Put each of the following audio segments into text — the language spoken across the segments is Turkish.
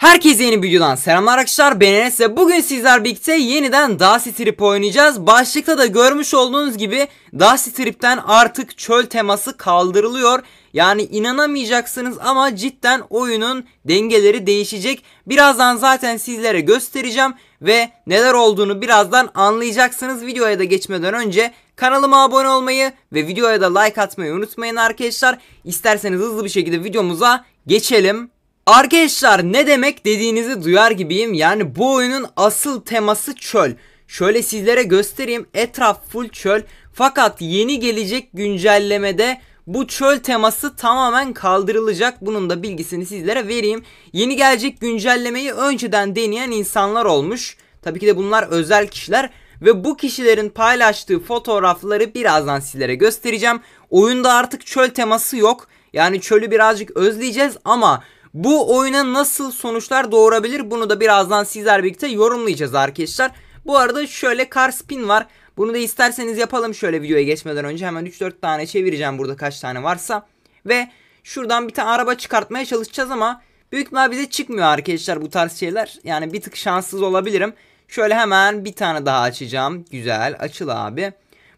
Herkese yeni videodan selamlar arkadaşlar ben Enes ve bugün sizler birlikte yeniden Dusty Trip oynayacağız. Başlıkta da görmüş olduğunuz gibi Dusty Trip'ten artık çöl teması kaldırılıyor. Yani inanamayacaksınız ama cidden oyunun dengeleri değişecek. Birazdan zaten sizlere göstereceğim ve neler olduğunu birazdan anlayacaksınız. Videoya da geçmeden önce kanalıma abone olmayı ve videoya da like atmayı unutmayın arkadaşlar. İsterseniz hızlı bir şekilde videomuza geçelim. Arkadaşlar ne demek dediğinizi duyar gibiyim. Yani bu oyunun asıl teması çöl. Şöyle sizlere göstereyim. Etraf full çöl. Fakat yeni gelecek güncellemede bu çöl teması tamamen kaldırılacak. Bunun da bilgisini sizlere vereyim. Yeni gelecek güncellemeyi önceden deneyen insanlar olmuş. Tabii ki de bunlar özel kişiler ve bu kişilerin paylaştığı fotoğrafları birazdan sizlere göstereceğim. Oyunda artık çöl teması yok. Yani çölü birazcık özleyeceğiz ama bu oyuna nasıl sonuçlar doğurabilir bunu da birazdan sizler birlikte yorumlayacağız arkadaşlar. Bu arada şöyle kar spin var. Bunu da isterseniz yapalım şöyle videoya geçmeden önce. Hemen 3-4 tane çevireceğim burada kaç tane varsa. Ve şuradan bir tane araba çıkartmaya çalışacağız ama büyük ihtimal bize çıkmıyor arkadaşlar bu tarz şeyler. Yani bir tık şanssız olabilirim. Şöyle hemen bir tane daha açacağım. Güzel açıl abi.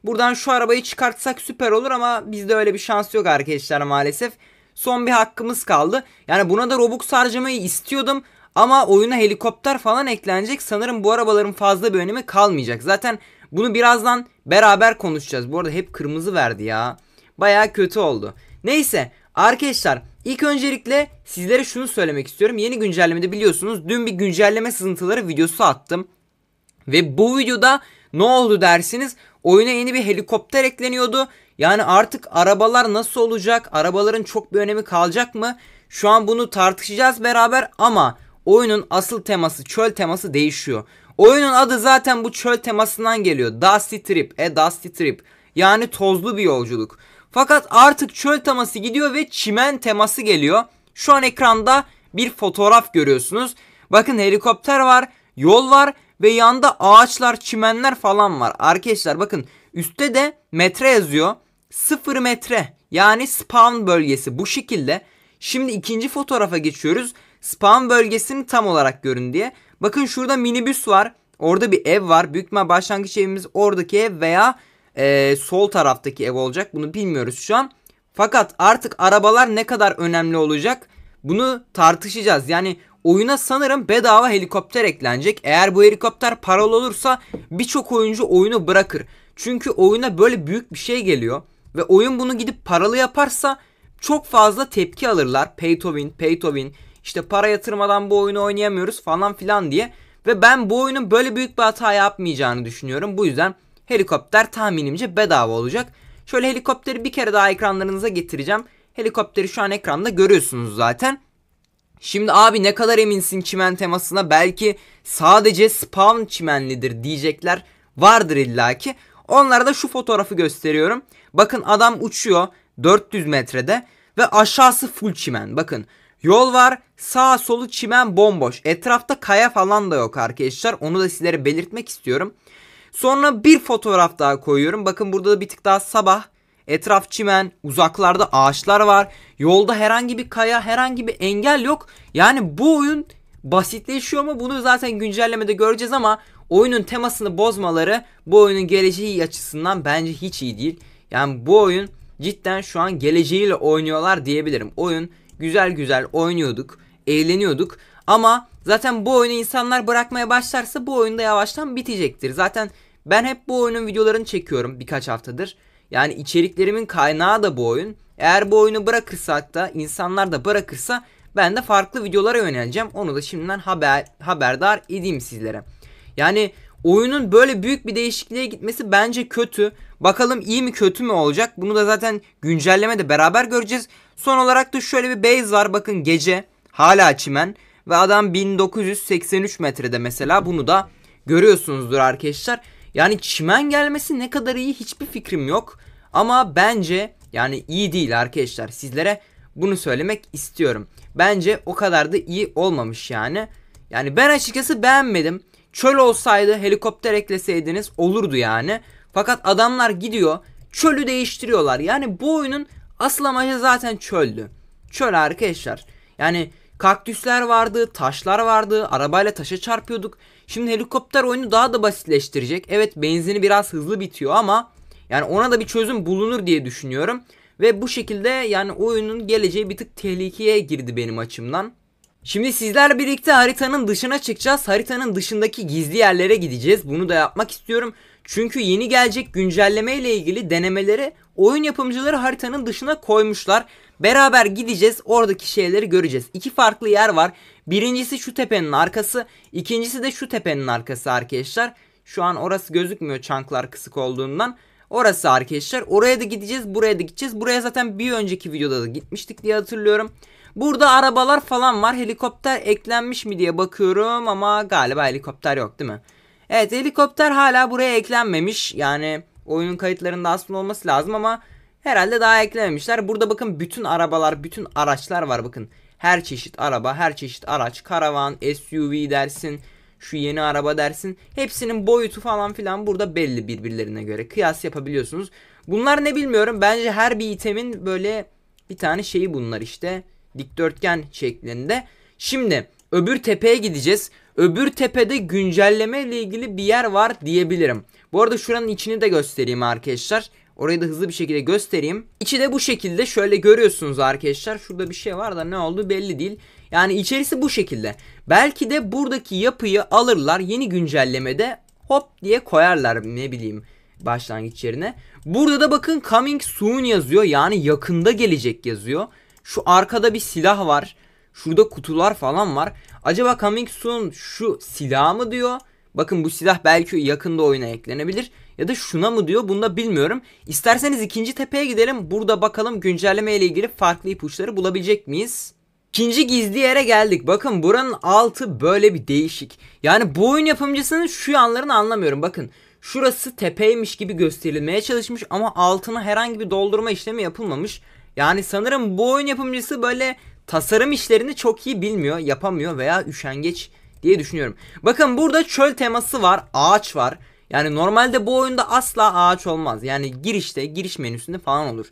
Buradan şu arabayı çıkartsak süper olur ama bizde öyle bir şans yok arkadaşlar maalesef. Son bir hakkımız kaldı. Yani buna da Robux harcamayı istiyordum. Ama oyuna helikopter falan eklenecek. Sanırım bu arabaların fazla bir önemi kalmayacak. Zaten bunu birazdan beraber konuşacağız. Bu arada hep kırmızı verdi ya. Baya kötü oldu. Neyse arkadaşlar ilk öncelikle sizlere şunu söylemek istiyorum. Yeni güncellemede biliyorsunuz dün bir güncelleme sızıntıları videosu attım. Ve bu videoda ne oldu dersiniz? Oyuna yeni bir helikopter ekleniyordu. Yani artık arabalar nasıl olacak? Arabaların çok bir önemi kalacak mı? Şu an bunu tartışacağız beraber ama oyunun asıl teması çöl teması değişiyor. Oyunun adı zaten bu çöl temasından geliyor. Dusty Trip, e Dusty Trip. Yani tozlu bir yolculuk. Fakat artık çöl teması gidiyor ve çimen teması geliyor. Şu an ekranda bir fotoğraf görüyorsunuz. Bakın helikopter var, yol var ve yanda ağaçlar, çimenler falan var. Arkadaşlar bakın üstte de metre yazıyor. 0 metre yani spawn bölgesi bu şekilde. Şimdi ikinci fotoğrafa geçiyoruz. Spawn bölgesini tam olarak görün diye. Bakın şurada minibüs var. Orada bir ev var. Büyük ihtimal başlangıç evimiz oradaki ev veya e, sol taraftaki ev olacak. Bunu bilmiyoruz şu an. Fakat artık arabalar ne kadar önemli olacak bunu tartışacağız. Yani oyuna sanırım bedava helikopter eklenecek. Eğer bu helikopter paralı olursa birçok oyuncu oyunu bırakır. Çünkü oyuna böyle büyük bir şey geliyor ve oyun bunu gidip paralı yaparsa çok fazla tepki alırlar. Pay to win, pay to win. İşte para yatırmadan bu oyunu oynayamıyoruz falan filan diye. Ve ben bu oyunun böyle büyük bir hata yapmayacağını düşünüyorum. Bu yüzden helikopter tahminimce bedava olacak. Şöyle helikopteri bir kere daha ekranlarınıza getireceğim. Helikopteri şu an ekranda görüyorsunuz zaten. Şimdi abi ne kadar eminsin çimen temasına belki sadece spawn çimenlidir diyecekler vardır illaki. Onlara da şu fotoğrafı gösteriyorum. Bakın adam uçuyor 400 metrede ve aşağısı full çimen. Bakın yol var sağ solu çimen bomboş. Etrafta kaya falan da yok arkadaşlar. Onu da sizlere belirtmek istiyorum. Sonra bir fotoğraf daha koyuyorum. Bakın burada da bir tık daha sabah. Etraf çimen, uzaklarda ağaçlar var. Yolda herhangi bir kaya, herhangi bir engel yok. Yani bu oyun basitleşiyor mu? Bunu zaten güncellemede göreceğiz ama oyunun temasını bozmaları bu oyunun geleceği açısından bence hiç iyi değil. Yani bu oyun cidden şu an geleceğiyle oynuyorlar diyebilirim. Oyun güzel güzel oynuyorduk, eğleniyorduk ama zaten bu oyunu insanlar bırakmaya başlarsa bu oyunda yavaştan bitecektir. Zaten ben hep bu oyunun videolarını çekiyorum birkaç haftadır. Yani içeriklerimin kaynağı da bu oyun. Eğer bu oyunu bırakırsak da insanlar da bırakırsa ben de farklı videolara yöneleceğim. Onu da şimdiden haber, haberdar edeyim sizlere. Yani oyunun böyle büyük bir değişikliğe gitmesi bence kötü. Bakalım iyi mi kötü mü olacak? Bunu da zaten güncelleme de beraber göreceğiz. Son olarak da şöyle bir base var bakın gece hala çimen ve adam 1983 metrede mesela bunu da görüyorsunuzdur arkadaşlar. Yani çimen gelmesi ne kadar iyi hiçbir fikrim yok. Ama bence yani iyi değil arkadaşlar. Sizlere bunu söylemek istiyorum. Bence o kadar da iyi olmamış yani. Yani ben açıkçası beğenmedim. Çöl olsaydı helikopter ekleseydiniz olurdu yani. Fakat adamlar gidiyor çölü değiştiriyorlar. Yani bu oyunun asıl amacı zaten çöldü. Çöl arkadaşlar. Yani kaktüsler vardı, taşlar vardı, arabayla taşa çarpıyorduk. Şimdi helikopter oyunu daha da basitleştirecek. Evet benzini biraz hızlı bitiyor ama yani ona da bir çözüm bulunur diye düşünüyorum. Ve bu şekilde yani oyunun geleceği bir tık tehlikeye girdi benim açımdan. Şimdi sizlerle birlikte haritanın dışına çıkacağız. Haritanın dışındaki gizli yerlere gideceğiz. Bunu da yapmak istiyorum. Çünkü yeni gelecek güncelleme ile ilgili denemeleri oyun yapımcıları haritanın dışına koymuşlar. Beraber gideceğiz oradaki şeyleri göreceğiz. İki farklı yer var. Birincisi şu tepenin arkası. ikincisi de şu tepenin arkası arkadaşlar. Şu an orası gözükmüyor çanklar kısık olduğundan. Orası arkadaşlar. Oraya da gideceğiz buraya da gideceğiz. Buraya zaten bir önceki videoda da gitmiştik diye hatırlıyorum. Burada arabalar falan var. Helikopter eklenmiş mi diye bakıyorum ama galiba helikopter yok değil mi? Evet helikopter hala buraya eklenmemiş. Yani oyunun kayıtlarında aslında olması lazım ama herhalde daha eklememişler. Burada bakın bütün arabalar, bütün araçlar var bakın. Her çeşit araba, her çeşit araç, karavan, SUV dersin, şu yeni araba dersin. Hepsinin boyutu falan filan burada belli birbirlerine göre. Kıyas yapabiliyorsunuz. Bunlar ne bilmiyorum. Bence her bir itemin böyle bir tane şeyi bunlar işte dikdörtgen şeklinde. Şimdi öbür tepeye gideceğiz. Öbür tepede güncelleme ile ilgili bir yer var diyebilirim. Bu arada şuranın içini de göstereyim arkadaşlar. Orayı da hızlı bir şekilde göstereyim. İçi de bu şekilde şöyle görüyorsunuz arkadaşlar. Şurada bir şey var da ne oldu belli değil. Yani içerisi bu şekilde. Belki de buradaki yapıyı alırlar yeni güncellemede hop diye koyarlar ne bileyim başlangıç yerine. Burada da bakın coming soon yazıyor. Yani yakında gelecek yazıyor. Şu arkada bir silah var. Şurada kutular falan var. Acaba Coming Soon şu silah mı diyor? Bakın bu silah belki yakında oyuna eklenebilir. Ya da şuna mı diyor bunu da bilmiyorum. İsterseniz ikinci tepeye gidelim. Burada bakalım güncelleme ile ilgili farklı ipuçları bulabilecek miyiz? İkinci gizli yere geldik. Bakın buranın altı böyle bir değişik. Yani bu oyun yapımcısının şu yanlarını anlamıyorum. Bakın şurası tepeymiş gibi gösterilmeye çalışmış ama altına herhangi bir doldurma işlemi yapılmamış. Yani sanırım bu oyun yapımcısı böyle tasarım işlerini çok iyi bilmiyor, yapamıyor veya üşengeç diye düşünüyorum. Bakın burada çöl teması var, ağaç var. Yani normalde bu oyunda asla ağaç olmaz. Yani girişte, giriş menüsünde falan olur.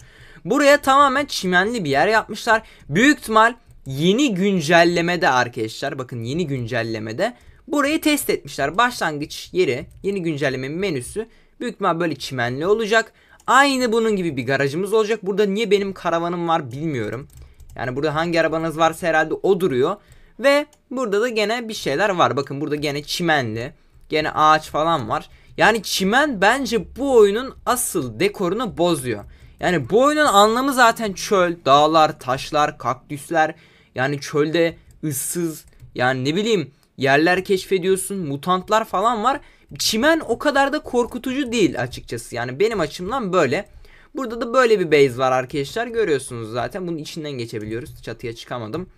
Buraya tamamen çimenli bir yer yapmışlar. Büyük ihtimal yeni güncellemede arkadaşlar bakın yeni güncellemede burayı test etmişler. Başlangıç yeri, yeni güncelleme menüsü büyük ihtimal böyle çimenli olacak. Aynı bunun gibi bir garajımız olacak. Burada niye benim karavanım var bilmiyorum. Yani burada hangi arabanız varsa herhalde o duruyor. Ve burada da gene bir şeyler var. Bakın burada gene çimenli. Gene ağaç falan var. Yani çimen bence bu oyunun asıl dekorunu bozuyor. Yani bu oyunun anlamı zaten çöl, dağlar, taşlar, kaktüsler. Yani çölde ıssız yani ne bileyim yerler keşfediyorsun, mutantlar falan var çimen o kadar da korkutucu değil açıkçası. Yani benim açımdan böyle. Burada da böyle bir base var arkadaşlar. Görüyorsunuz zaten. Bunun içinden geçebiliyoruz. Çatıya çıkamadım.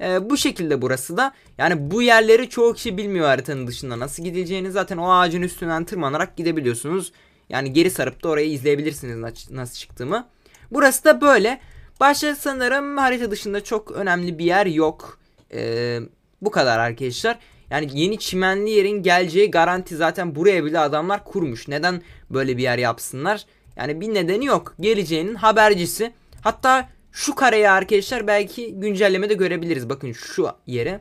Ee, bu şekilde burası da. Yani bu yerleri çoğu kişi bilmiyor haritanın dışında nasıl gideceğini. Zaten o ağacın üstünden tırmanarak gidebiliyorsunuz. Yani geri sarıp da orayı izleyebilirsiniz nasıl çıktığımı. Burası da böyle. Başta sanırım harita dışında çok önemli bir yer yok. Ee, bu kadar arkadaşlar. Yani yeni çimenli yerin geleceği garanti zaten buraya bile adamlar kurmuş. Neden böyle bir yer yapsınlar? Yani bir nedeni yok. Geleceğinin habercisi. Hatta şu kareyi arkadaşlar belki güncellemede görebiliriz. Bakın şu yere.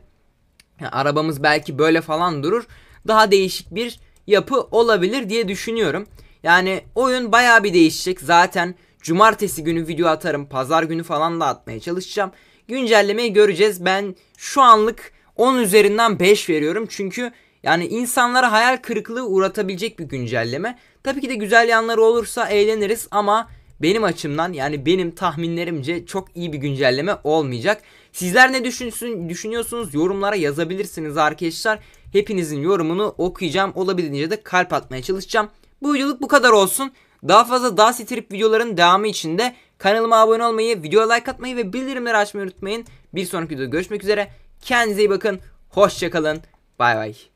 Yani arabamız belki böyle falan durur. Daha değişik bir yapı olabilir diye düşünüyorum. Yani oyun baya bir değişecek. Zaten cumartesi günü video atarım. Pazar günü falan da atmaya çalışacağım. Güncellemeyi göreceğiz. Ben şu anlık 10 üzerinden 5 veriyorum çünkü yani insanlara hayal kırıklığı uğratabilecek bir güncelleme. Tabii ki de güzel yanları olursa eğleniriz ama benim açımdan yani benim tahminlerimce çok iyi bir güncelleme olmayacak. Sizler ne düşünsün, düşünüyorsunuz yorumlara yazabilirsiniz arkadaşlar. Hepinizin yorumunu okuyacağım. Olabildiğince de kalp atmaya çalışacağım. Bu videoluk bu kadar olsun. Daha fazla daha Trip videoların devamı için de kanalıma abone olmayı, videoya like atmayı ve bildirimleri açmayı unutmayın. Bir sonraki videoda görüşmek üzere. Kendinize iyi bakın. Hoşçakalın. Bay bay.